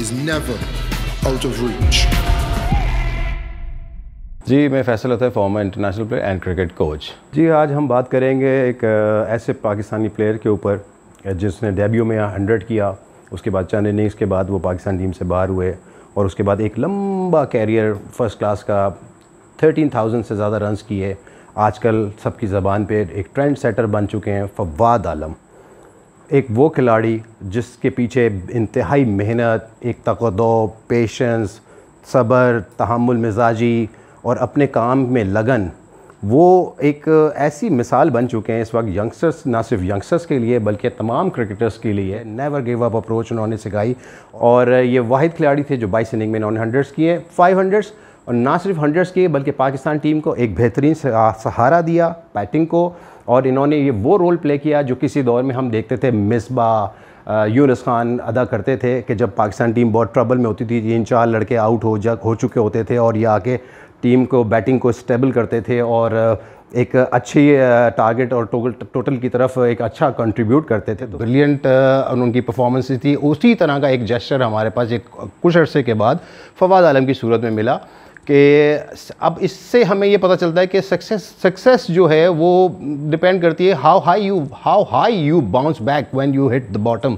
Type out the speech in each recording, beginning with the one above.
is never out of reach. जी मैं फैसल होता है former international player and cricket coach जी आज हम बात करेंगे एक ऐसे पाकिस्तानी प्लेयर के ऊपर जिसने डेब्यू में हंड्रेड किया उसके बाद चंद इनिंग्स के बाद वो पाकिस्तान टीम से बाहर हुए और उसके बाद एक लंबा कैरियर फर्स्ट क्लास का थर्टीन थाउजेंड से ज़्यादा रन किए आजकल सबकी ज़बान पे एक ट्रेंड सेटर बन चुके हैं फवाद आलम एक वो खिलाड़ी जिसके पीछे इंतहाई मेहनत एक तकदो पेशेंस सब्र तहमुल मिजाजी और अपने काम में लगन वो एक ऐसी मिसाल बन चुके हैं इस वक्त यंगस्टर्स ना सिर्फ यंगस्टर्स के लिए बल्कि तमाम क्रिकेटर्स के लिए नेवर गिव अप अप्रोच उन्होंने सिखाई और ये वाहिद खिलाड़ी थे जो बाईस इनिंग में इन्होंने हंड्रेड्स किए फाइव हंड्रेड्स और ना सिर्फ हंड्रेड्स के बल्कि पाकिस्तान टीम को एक बेहतरीन सहारा दिया बैटिंग को और इन्होंने ये वो रोल प्ले किया जो किसी दौर में हम देखते थे मिसबा यूनस खान अदा करते थे कि जब पाकिस्तान टीम बहुत ट्रबल में होती थी तीन चार लड़के आउट हो जा हो चुके होते थे और ये आके टीम को बैटिंग को स्टेबल करते थे और एक अच्छी टारगेट और टोटल की तरफ एक अच्छा कंट्रीब्यूट करते थे तो ब्रिलियंट उनकी परफॉर्मेंस थी उसी तरह का एक जेस्चर हमारे पास एक कुछ अर्से के बाद फवाद आलम की सूरत में मिला कि अब इससे हमें ये पता चलता है कि सक्सेस सक्सेस जो है वो डिपेंड करती है how high you how high you bounce back when you hit the bottom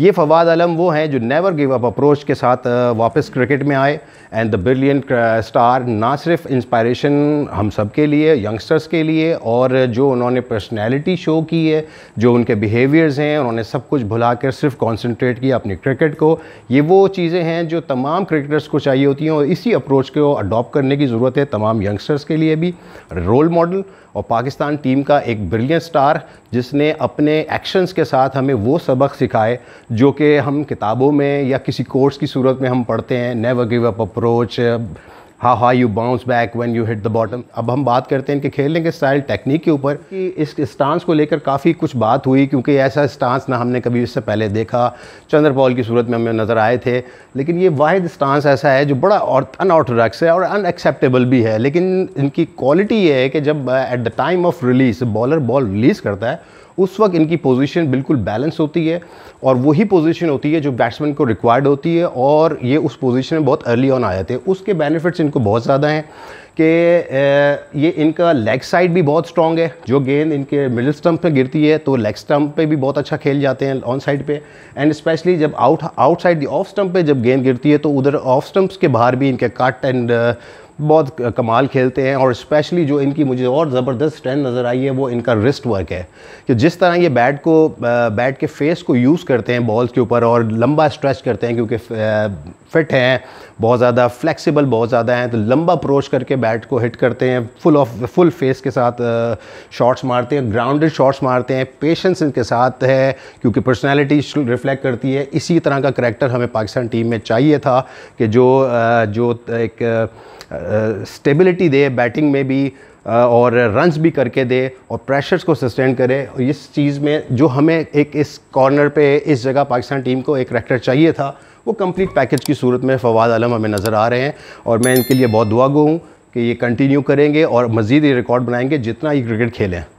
ये फवाद आलम वो हैं जो नेवर गिव अप अप्रोच के साथ वापस क्रिकेट में आए एंड द ब्रिलियंट स्टार ना सिर्फ इंस्पायरेशन हम सब के लिए यंगस्टर्स के लिए और जो उन्होंने पर्सनैलिटी शो की है जो उनके बिहेवियर्स हैं उन्होंने सब कुछ भुला कर सिर्फ कॉन्सनट्रेट किया अपनी क्रिकेट को ये वो चीज़ें हैं जो तमाम क्रिकेटर्स को चाहिए होती हैं और इसी अप्रोच को अडॉप्ट करने की ज़रूरत है तमाम यंगस्टर्स के लिए भी रोल मॉडल और पाकिस्तान टीम का एक ब्रिलियंट स्टार जिसने अपने एक्शंस के साथ हमें वो सबक सिखाए जो कि हम किताबों में या किसी कोर्स की सूरत में हम पढ़ते हैं never give up approach how high you bounce back when you hit the bottom अब हम बात करते हैं इनके खेलने के स्टाइल टेक्निक के ऊपर कि इस स्टांस को लेकर काफ़ी कुछ बात हुई क्योंकि ऐसा स्टांस ना हमने कभी इससे पहले देखा चंद्रपॉल की सूरत में हमें नज़र आए थे लेकिन ये वाद स्टांस ऐसा है जो बड़ा और अनऑर्थोडॉक्स है और अनएक्सेप्टेबल भी है लेकिन इनकी क्वालिटी ये है कि जब at the time of release bowler ball release करता है उस वक्त इनकी पोजीशन बिल्कुल बैलेंस होती है और वही पोजीशन होती है जो बैट्समैन को रिक्वायर्ड होती है और ये उस पोजीशन में बहुत अर्ली ऑन आए थे उसके बेनिफिट्स इनको बहुत ज़्यादा हैं कि ये इनका लेग साइड भी बहुत स्ट्रॉन्ग है जो गेंद इनके मिडिल स्टंप पे गिरती है तो लेग स्टंप पे भी बहुत अच्छा खेल जाते हैं ऑन साइड पे एंड स्पेशली जब out outside the off stump पे जब गेंद गिरती है तो उधर ऑफ स्टंप्स के बाहर भी इनके कट एंड बहुत कमाल खेलते हैं और स्पेशली जो इनकी मुझे और ज़बरदस्त ट्रेंड नज़र आई है वो इनका रिस्ट वर्क है कि जिस तरह ये बैट को बैट के फेस को यूज़ करते हैं बॉल्स के ऊपर और लंबा स्ट्रेच करते हैं क्योंकि फिट हैं बहुत ज़्यादा फ्लेक्सिबल बहुत ज़्यादा हैं तो लंबा अप्रोच करके बैट को हिट करते हैं फुल ऑफ फुल फेस के साथ शॉट्स मारते हैं ग्राउंडेड शॉट्स मारते हैं पेशेंस इनके साथ है क्योंकि पर्सनैलिटी रिफ्लेक्ट करती है इसी तरह का करैक्टर हमें पाकिस्तान टीम में चाहिए था कि जो जो एक स्टेबिलिटी दे बैटिंग में भी और रन्स भी करके दे और प्रेशर्स को सस्टेन करे और इस चीज़ में जो हमें एक इस कॉर्नर पे इस जगह पाकिस्तान टीम को एक करैक्टर चाहिए था वो कंप्लीट पैकेज की सूरत में फवाद आलम हमें नज़र आ रहे हैं और मैं इनके लिए बहुत दुआ गो हूँ कि ये कंटिन्यू करेंगे और मज़ीद ये रिकॉर्ड बनाएंगे जितना ये क्रिकेट खेलें